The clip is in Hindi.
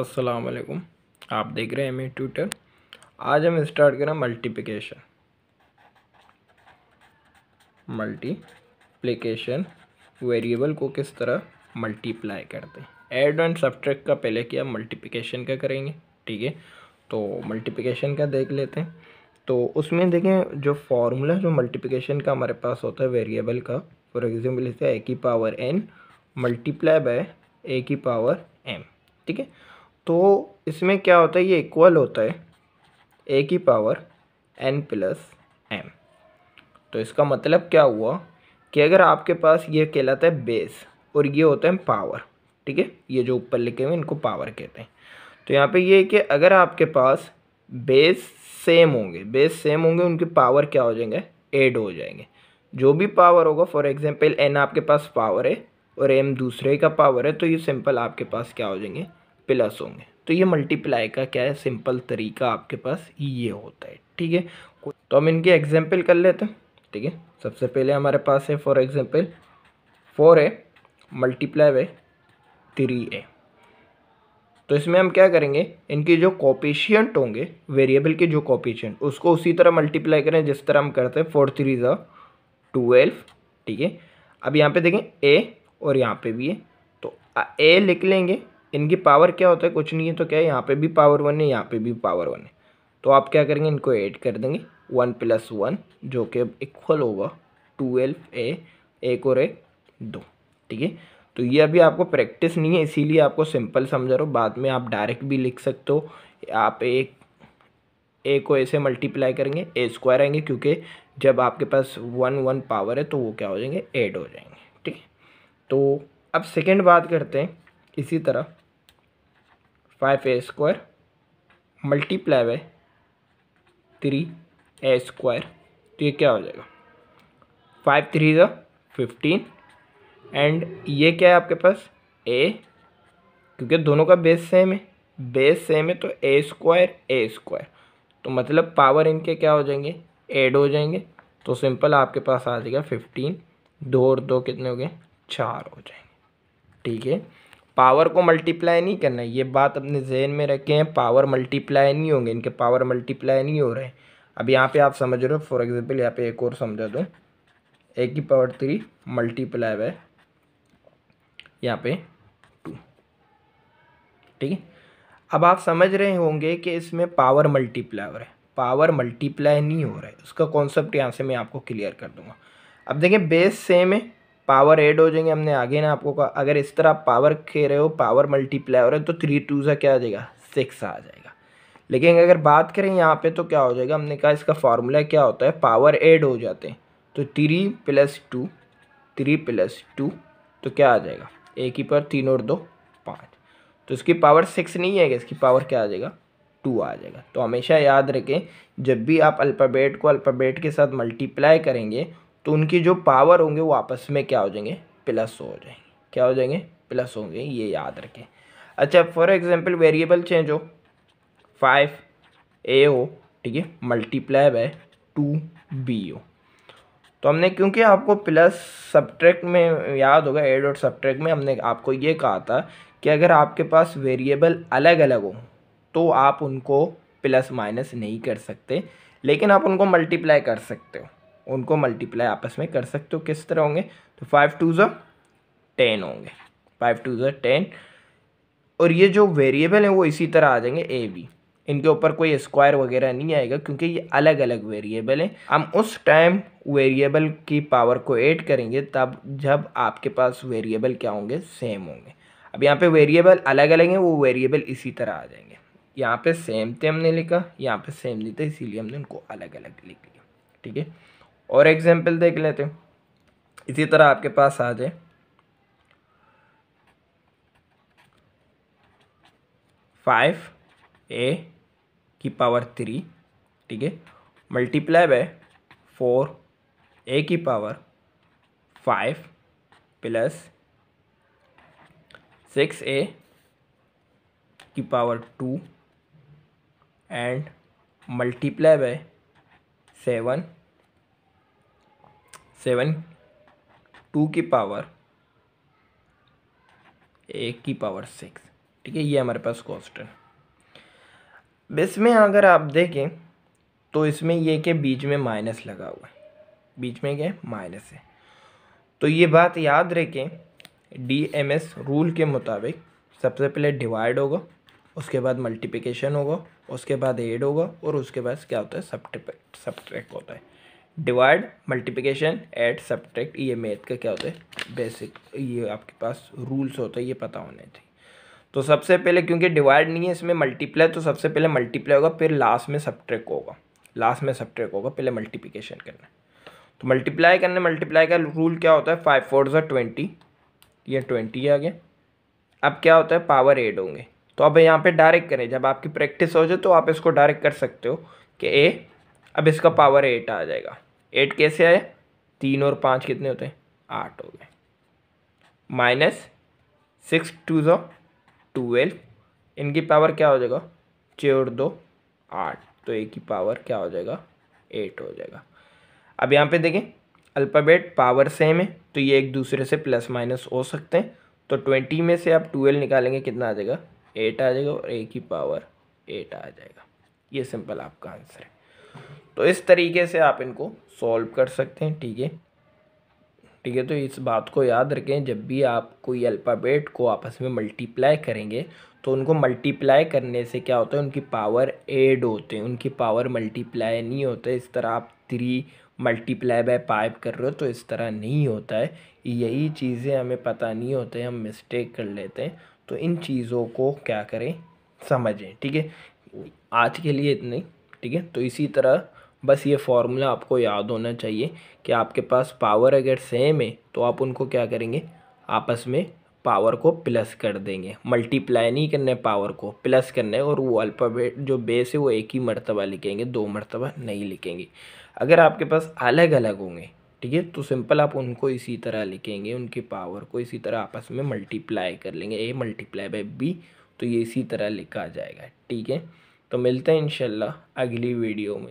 अस्सलाम वालेकुम आप देख रहे हैं मेरे ट्विटर आज हम स्टार्ट करें मल्टीप्लिकेशन मल्टीप्लिकेशन वेरिएबल को किस तरह मल्टीप्लाई करते हैं एड एंड सब्ट्रैक्ट का पहले किया मल्टीप्लिकेशन का करेंगे ठीक है तो मल्टीप्लिकेशन का देख लेते हैं तो उसमें देखें जो फार्मूला जो मल्टीप्लिकेशन का हमारे पास होता है वेरिएबल का फॉर एग्जांपल इसे ए की power n multiply by a की पावर एम ठीक है तो इसमें क्या होता है ये इक्वल होता है ए की पावर एन प्लस एम तो इसका मतलब क्या हुआ कि अगर आपके पास ये कहलाता है बेस और ये होता है पावर ठीक है ये जो ऊपर लिखे हुए इनको पावर कहते हैं तो यहाँ पे ये कि अगर आपके पास बेस सेम होंगे बेस सेम होंगे उनकी पावर क्या हो जाएंगे एड हो जाएंगे जो भी पावर होगा फॉर एग्ज़ाम्पल एन आपके पास पावर है और एम दूसरे का पावर है तो ये सिंपल आपके पास क्या हो जाएंगे प्लस होंगे तो ये मल्टीप्लाई का क्या है सिंपल तरीका आपके पास ये होता है ठीक है तो हम इनके एग्जाम्पल कर लेते हैं ठीक है सबसे पहले हमारे पास है for example four a multiply by three a तो इसमें हम क्या करेंगे इनके जो कॉपिशियंट होंगे वेरिएबल के जो कॉपिशियंट उसको उसी तरह मल्टीप्लाई करें जिस तरह हम करते हैं फोर थ्री जो ट्वेल्व ठीक है अब यहाँ पे देखें ए और यहाँ पे भी है तो ए लिख लेंगे इनकी पावर क्या होता है कुछ नहीं है तो क्या है यहाँ पे भी पावर वन है यहाँ पे भी पावर वन है तो आप क्या करेंगे इनको ऐड कर देंगे वन प्लस वन जो कि अब इक्वल होगा ट्वेल्व ए एक और ए दो ठीक है तो ये अभी आपको प्रैक्टिस नहीं है इसीलिए आपको सिंपल समझा रहा बाद में आप डायरेक्ट भी लिख सकते हो आप एक ए को ऐसे मल्टीप्लाई करेंगे ए स्क्वायर आएंगे क्योंकि जब आपके पास वन वन पावर है तो वो क्या हो जाएंगे एड हो जाएंगे ठीक है तो अब सेकेंड बात करते हैं इसी तरह five a square multiply by three a square तो ये क्या हो जाएगा फाइव थ्री जो फिफ्टीन एंड ये क्या है आपके पास ए क्योंकि दोनों का बेस सेम है बेस सेम है तो ए स्क्वायर ए स्क्वायर तो मतलब पावर इनके क्या हो जाएंगे एड हो जाएंगे तो सिंपल आपके पास आ जाएगा फिफ्टीन दो और दो कितने हो गए चार हो जाएंगे ठीक है पावर को मल्टीप्लाई नहीं करना है ये बात अपने जहन में रखे हैं पावर मल्टीप्लाई नहीं होंगे इनके पावर मल्टीप्लाई नहीं हो रहे हैं अब यहाँ पे आप समझ रहे हो फॉर एग्जांपल यहाँ पे एक और समझा दो ए की पावर थ्री मल्टीप्लाई है यहाँ पे टू ठीक है अब आप समझ रहे होंगे कि इसमें पावर मल्टीप्लाई हो रहा है पावर मल्टीप्लाई नहीं हो रहा है उसका कॉन्सेप्ट यहाँ से मैं आपको क्लियर कर दूंगा अब देखें बेस सेम है पावर ऐड हो जाएंगे हमने आगे ना आपको कहा अगर इस तरह पावर खे रहे हो पावर मल्टीप्लाई हो रहे हो तो थ्री टू सा क्या आ जाएगा सिक्स आ जाएगा लेकिन अगर बात करें यहाँ पे तो क्या हो जाएगा हमने कहा इसका फार्मूला क्या होता है पावर ऐड हो जाते हैं तो three plus two three plus two तो क्या आ जाएगा एक ही पर तीन और दो पाँच तो इसकी पावर सिक्स नहीं आएगा इसकी पावर क्या आ जाएगा टू आ जाएगा तो हमेशा याद रखें जब भी आप अल्फ़ाबेट को अल्फ़ाबेट के साथ मल्टीप्लाई करेंगे तो उनकी जो पावर होंगे वो आपस में क्या हो जाएंगे प्लस हो जाएंगे क्या हो जाएंगे प्लस होंगे ये याद रखें अच्छा फॉर एग्जाम्पल वेरिएबल चेंज हो फाइव ए हो ठीक है मल्टीप्लाई बाय टू बी हो तो हमने क्योंकि आपको प्लस सब्ट्रैक्ट में याद होगा एड और सब्ट्रैक्ट में हमने आपको ये कहा था कि अगर आपके पास वेरिएबल अलग अलग हो तो आप उनको प्लस माइनस नहीं कर सकते लेकिन आप उनको मल्टीप्लाई कर सकते हो उनको मल्टीप्लाई आपस में कर सकते हो किस तरह होंगे तो फाइव टू ज़ा टेन होंगे फाइव टू ज़ा टेन और ये जो वेरिएबल हैं वो इसी तरह आ जाएंगे ए बी इनके ऊपर कोई स्क्वायर वगैरह नहीं आएगा क्योंकि ये अलग अलग वेरिएबल हैं हम उस टाइम वेरिएबल की पावर को ऐड करेंगे तब जब आपके पास वेरिएबल क्या होंगे सेम होंगे अब यहाँ पे वेरिएबल अलग अलग हैं वो वेरिएबल इसी तरह आ जाएंगे यहाँ पे सेम थे हमने लिखा यहाँ पे सेम नहीं था इसीलिए हमने उनको अलग अलग लिख लिया ठीक है और एग्जाम्पल देख लेते हैं इसी तरह आपके पास आ जाए फाइव ए की पावर थ्री ठीक है मल्टीप्लाई बाय फोर ए की power five plus six a की power two and multiply by seven seven two की पावर एक की पावर सिक्स ठीक है ये हमारे पास कॉन्स्टेंट इसमें अगर आप देखें तो इसमें ये के बीच में माइनस लगा हुआ है बीच में क्या है माइनस है तो ये बात याद रखें डी एम एस रूल के मुताबिक सबसे पहले डिवाइड होगा उसके बाद मल्टीप्लिकेशन होगा उसके बाद एड होगा और उसके बाद क्या होता है सब सब्ट्रैक्ट होता है डिवाइड मल्टीप्लिकेशन एड सब्ट्रैक्ट ये मैथ का क्या होता है बेसिक ये आपके पास रूल्स होते हैं ये पता होने चाहिए तो सबसे पहले क्योंकि डिवाइड नहीं है इसमें मल्टीप्लाई तो सबसे पहले मल्टीप्लाई होगा फिर लास्ट में सब्ट्रैक्ट होगा लास्ट में सब्ट्रैक्ट होगा पहले मल्टीप्लिकेशन करना तो मल्टीप्लाई करने मल्टीप्लाई का रूल क्या होता है फाइव फोर ज़ा ट्वेंटी ये ट्वेंटी आ गया अब क्या होता है पावर एड होंगे तो अब यहाँ पे डायरेक्ट करें जब आपकी प्रैक्टिस हो जाए तो आप इसको डायरेक्ट कर सकते हो कि ए अब इसका पावर एट आ जाएगा एट कैसे आया तीन और पाँच कितने होते हैं आठ हो गए माइनस सिक्स टू ज़ो ट्वेल्व इनकी पावर क्या हो जाएगा छः और दो आठ तो ए की पावर क्या हो जाएगा एट हो जाएगा अब यहाँ पे देखें अल्फ़ाबेट पावर सेम है तो ये एक दूसरे से प्लस माइनस हो सकते हैं तो ट्वेंटी में से आप ट्वेल्व निकालेंगे कितना आ जाएगा एट आ जाएगा और ए की पावर एट आ जाएगा ये सिंपल आपका आंसर है तो इस तरीके से आप इनको सॉल्व कर सकते हैं ठीक है ठीक है तो इस बात को याद रखें जब भी आप कोई अल्फ़ाबेट को आपस में मल्टीप्लाई करेंगे तो उनको मल्टीप्लाई करने से क्या होता है उनकी पावर एड होते हैं उनकी पावर मल्टीप्लाई नहीं होते इस तरह आप थ्री मल्टीप्लाई बाय फाइव कर रहे हो तो इस तरह नहीं होता है यही चीज़ें हमें पता नहीं होते हम मिस्टेक कर लेते हैं तो इन चीज़ों को क्या करें समझें ठीक है आज के लिए इतनी ठीक है तो इसी तरह बस ये फार्मूला आपको याद होना चाहिए कि आपके पास पावर अगर सेम है तो आप उनको क्या करेंगे आपस में पावर को प्लस कर देंगे मल्टीप्लाई नहीं करने पावर को प्लस करने और वो अल्फ़ाबेट जो बेस है वो एक ही मरतबा लिखेंगे दो मरतबा नहीं लिखेंगे अगर आपके पास अलग अलग होंगे ठीक है तो सिंपल आप उनको इसी तरह लिखेंगे उनके पावर को इसी तरह आपस में मल्टीप्लाई कर लेंगे ए मल्टीप्लाई बाई बी तो ये इसी तरह लिखा जाएगा ठीक है तो मिलते हैं इंशाल्लाह अगली वीडियो में